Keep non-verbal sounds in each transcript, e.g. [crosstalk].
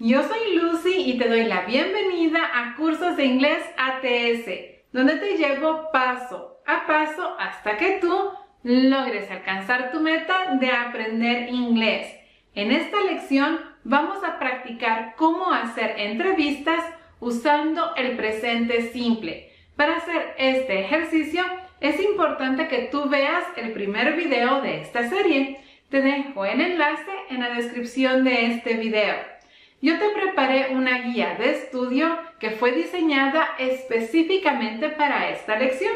Yo soy Lucy y te doy la bienvenida a Cursos de Inglés ATS, donde te llevo paso a paso hasta que tú logres alcanzar tu meta de aprender inglés. En esta lección vamos a practicar cómo hacer entrevistas usando el presente simple. Para hacer este ejercicio es importante que tú veas el primer video de esta serie. Te dejo el enlace en la descripción de este video. Yo te preparé una guía de estudio que fue diseñada específicamente para esta lección.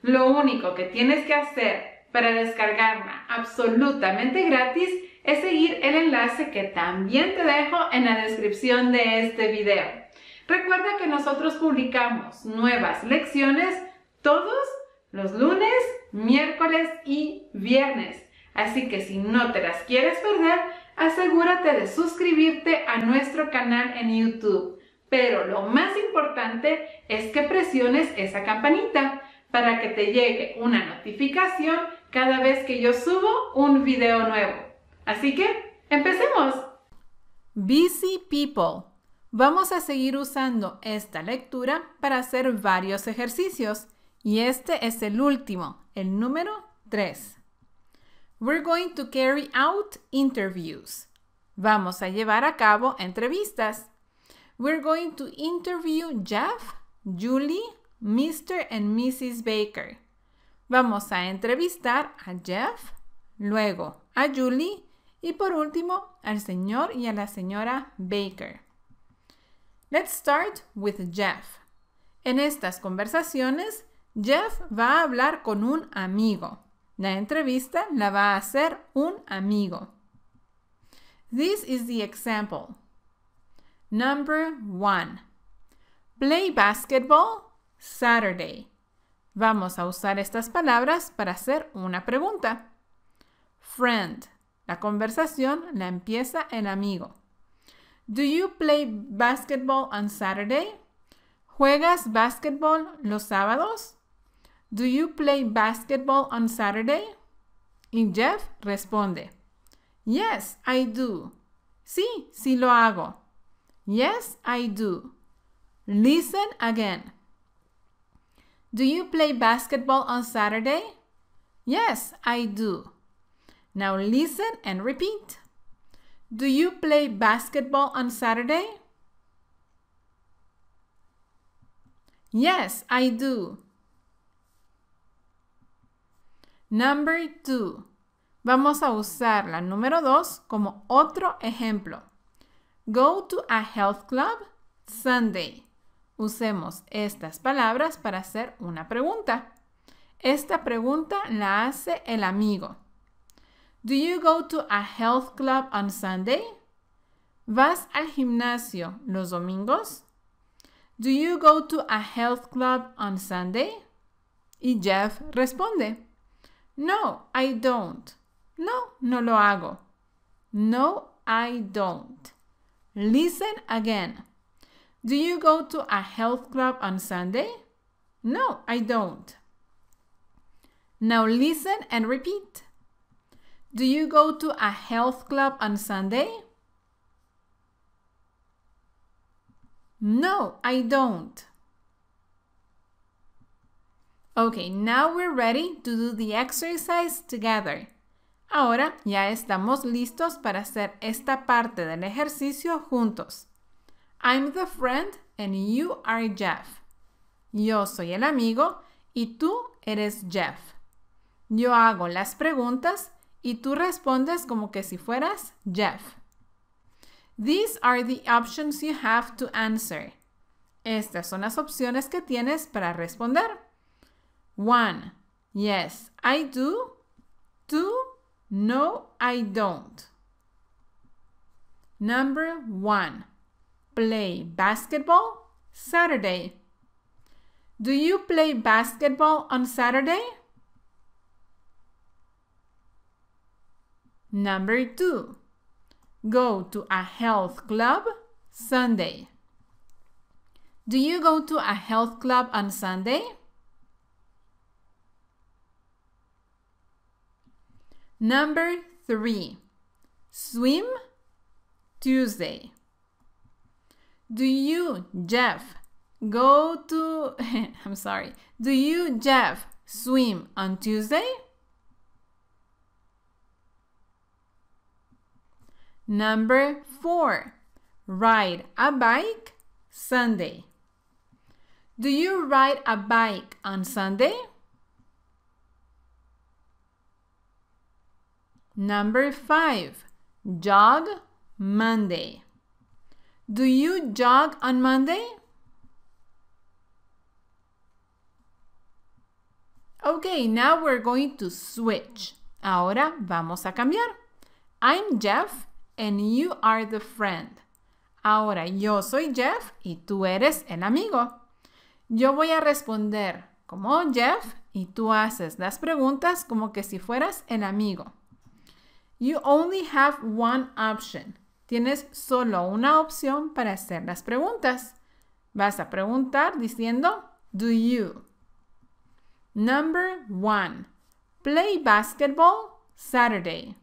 Lo único que tienes que hacer para descargarla absolutamente gratis es seguir el enlace que también te dejo en la descripción de este video. Recuerda que nosotros publicamos nuevas lecciones todos los lunes, miércoles y viernes. Así que si no te las quieres perder, asegúrate de suscribirte a nuestro canal en YouTube. Pero lo más importante es que presiones esa campanita para que te llegue una notificación cada vez que yo subo un video nuevo. Así que, empecemos. Busy People. Vamos a seguir usando esta lectura para hacer varios ejercicios y este es el último, el número 3. We're going to carry out interviews. Vamos a llevar a cabo entrevistas. We're going to interview Jeff, Julie, Mr. and Mrs. Baker. Vamos a entrevistar a Jeff, luego a Julie y por último al señor y a la señora Baker. Let's start with Jeff. En estas conversaciones, Jeff va a hablar con un amigo. La entrevista la va a hacer un amigo. This is the example. Number one. Play basketball Saturday. Vamos a usar estas palabras para hacer una pregunta. Friend. La conversación la empieza el amigo. Do you play basketball on Saturday? ¿Juegas basketball los sábados? Do you play basketball on Saturday? Y Jeff responde, Yes, I do. Sí, sí lo hago. Yes, I do. Listen again. Do you play basketball on Saturday? Yes, I do. Now listen and repeat. Do you play basketball on Saturday? Yes, I do. Number two. Vamos a usar la número dos como otro ejemplo. Go to a health club Sunday. Usemos estas palabras para hacer una pregunta. Esta pregunta la hace el amigo. Do you go to a health club on Sunday? ¿Vas al gimnasio los domingos? Do you go to a health club on Sunday? Y Jeff responde. No, I don't. No, no lo hago. No, I don't. Listen again. Do you go to a health club on Sunday? No, I don't. Now listen and repeat. Do you go to a health club on Sunday? No, I don't. Okay, now we're ready to do the exercise together. Ahora ya estamos listos para hacer esta parte del ejercicio juntos. I'm the friend and you are Jeff. Yo soy el amigo y tú eres Jeff. Yo hago las preguntas y tú respondes como que si fueras Jeff. These are the options you have to answer. Estas son las opciones que tienes para responder. One, yes, I do. Two, no, I don't. Number one, play basketball Saturday. Do you play basketball on Saturday? Number two, go to a health club Sunday. Do you go to a health club on Sunday? Number three, swim Tuesday. Do you, Jeff, go to. [laughs] I'm sorry. Do you, Jeff, swim on Tuesday? Number four, ride a bike Sunday. Do you ride a bike on Sunday? Number five, jog Monday. Do you jog on Monday? Okay, now we're going to switch. Ahora vamos a cambiar. I'm Jeff and you are the friend. Ahora yo soy Jeff y tú eres el amigo. Yo voy a responder como Jeff y tú haces las preguntas como que si fueras el amigo. You only have one option. Tienes solo una opción para hacer las preguntas. Vas a preguntar diciendo Do you? Number one. Play basketball Saturday.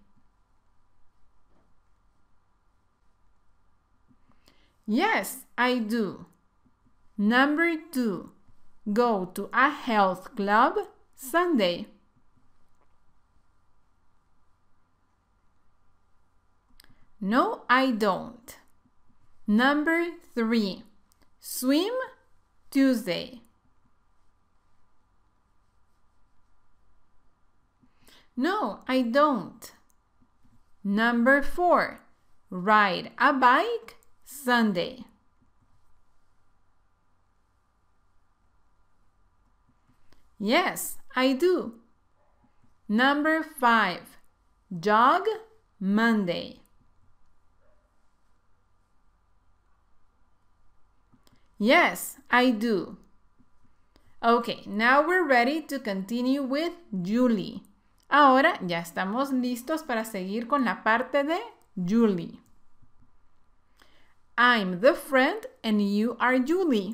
Yes, I do. Number two. Go to a health club Sunday. No, I don't. Number three, swim Tuesday. No, I don't. Number four, ride a bike Sunday. Yes, I do. Number five, jog Monday. Yes, I do. Okay, now we're ready to continue with Julie. Ahora ya estamos listos para seguir con la parte de Julie. I'm the friend and you are Julie.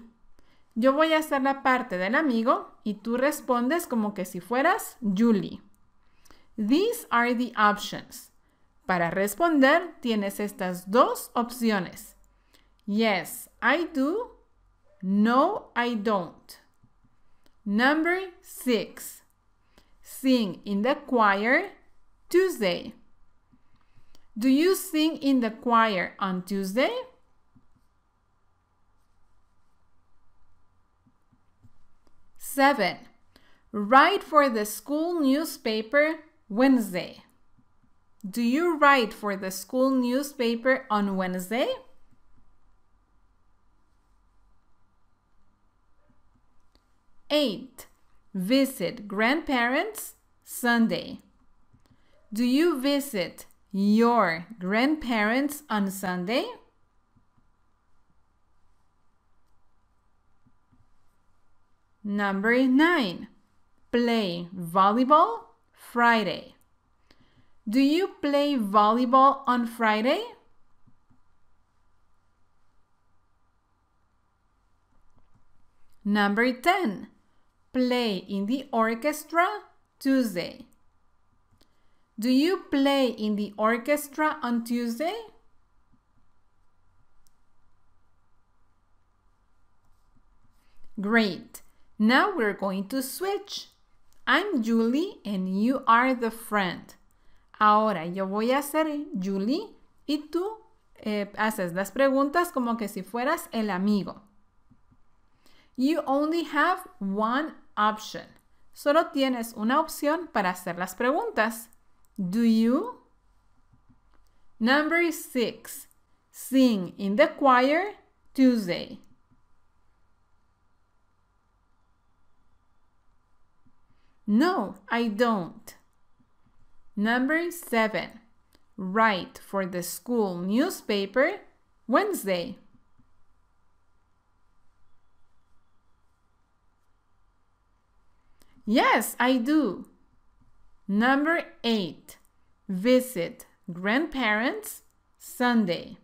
Yo voy a hacer la parte del amigo y tú respondes como que si fueras Julie. These are the options. Para responder tienes estas dos opciones. Yes, I do No, I don't. Number six, sing in the choir Tuesday. Do you sing in the choir on Tuesday? Seven, write for the school newspaper Wednesday. Do you write for the school newspaper on Wednesday? 8. Visit grandparents Sunday. Do you visit your grandparents on Sunday? Number 9. Play volleyball Friday. Do you play volleyball on Friday? Number 10 play in the orchestra Tuesday? Do you play in the orchestra on Tuesday? Great. Now we're going to switch. I'm Julie and you are the friend. Ahora yo voy a ser Julie y tú eh, haces las preguntas como que si fueras el amigo. You only have one option. Solo tienes una opción para hacer las preguntas. Do you? Number six. Sing in the choir Tuesday. No, I don't. Number seven. Write for the school newspaper Wednesday. Yes, I do. Number eight, visit grandparents Sunday.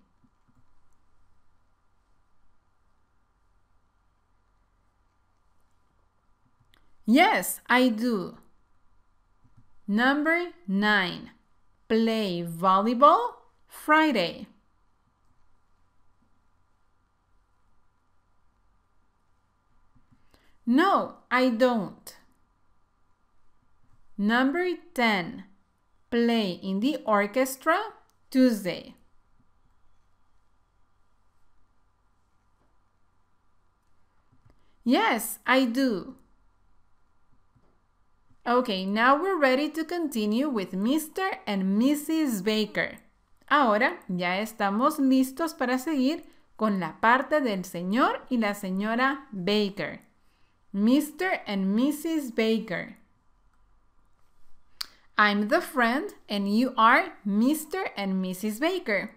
Yes, I do. Number nine, play volleyball Friday. No, I don't. Number 10. Play in the orchestra Tuesday. Yes, I do. Okay, now we're ready to continue with Mr. and Mrs. Baker. Ahora ya estamos listos para seguir con la parte del señor y la señora Baker. Mr. and Mrs. Baker. I'm the friend and you are Mr. and Mrs. Baker.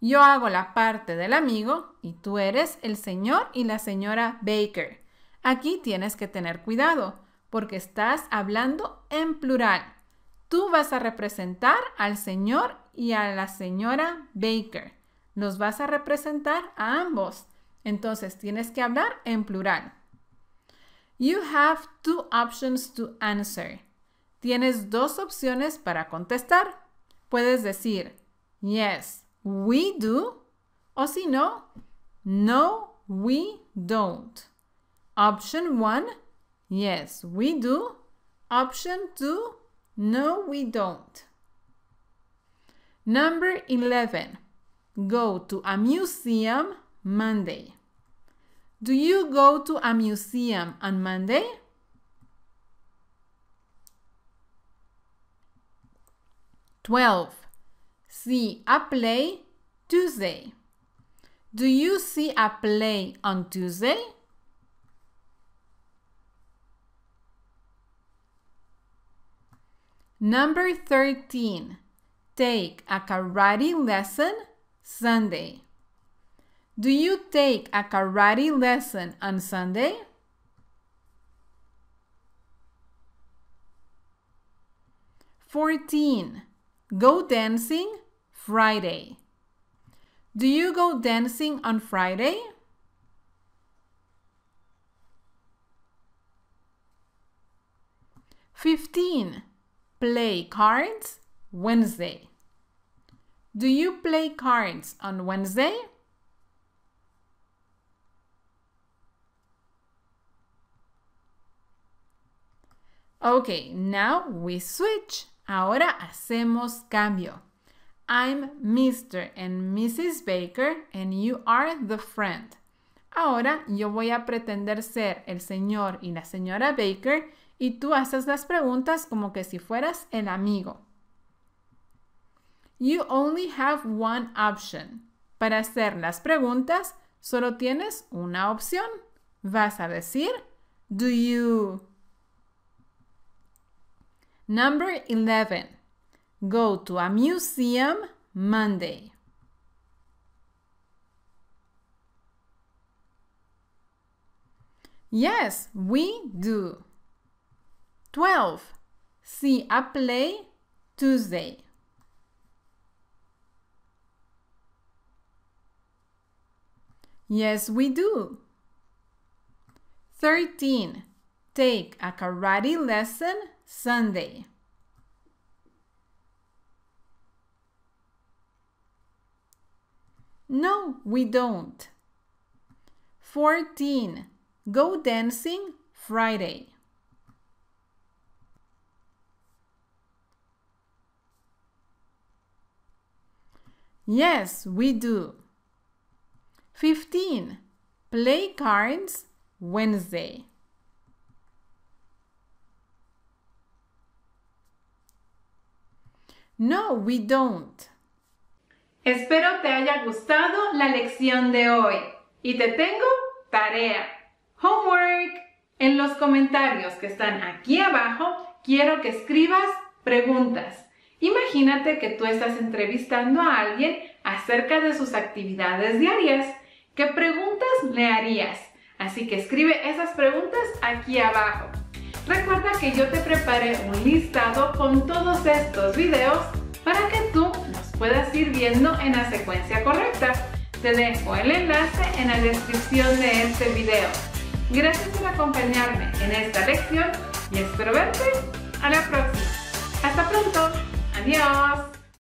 Yo hago la parte del amigo y tú eres el señor y la señora Baker. Aquí tienes que tener cuidado porque estás hablando en plural. Tú vas a representar al señor y a la señora Baker. Los vas a representar a ambos. Entonces tienes que hablar en plural. You have two options to answer. Tienes dos opciones para contestar. Puedes decir, yes, we do, o si no, no, we don't. Option one, yes, we do. Option two, no, we don't. Number 11. Go to a museum Monday. Do you go to a museum on Monday? 12. See a play Tuesday. Do you see a play on Tuesday? Number 13. Take a karate lesson Sunday. Do you take a karate lesson on Sunday? Fourteen. Go dancing Friday. Do you go dancing on Friday? Fifteen. Play cards Wednesday. Do you play cards on Wednesday? Okay, now we switch. Ahora hacemos cambio. I'm Mr. and Mrs. Baker and you are the friend. Ahora yo voy a pretender ser el señor y la señora Baker y tú haces las preguntas como que si fueras el amigo. You only have one option. Para hacer las preguntas solo tienes una opción. Vas a decir, do you Number 11. Go to a museum Monday. Yes, we do. 12. See a play Tuesday. Yes, we do. 13. Take a karate lesson Sunday. No, we don't. 14. Go dancing Friday. Yes, we do. 15. Play cards Wednesday. No, we don't. Espero te haya gustado la lección de hoy y te tengo tarea, homework. En los comentarios que están aquí abajo, quiero que escribas preguntas. Imagínate que tú estás entrevistando a alguien acerca de sus actividades diarias. ¿Qué preguntas le harías? Así que escribe esas preguntas aquí abajo. Recuerda que yo te preparé un listado con todos estos videos para que tú los puedas ir viendo en la secuencia correcta. Te dejo el enlace en la descripción de este video. Gracias por acompañarme en esta lección y espero verte a la próxima. ¡Hasta pronto! ¡Adiós!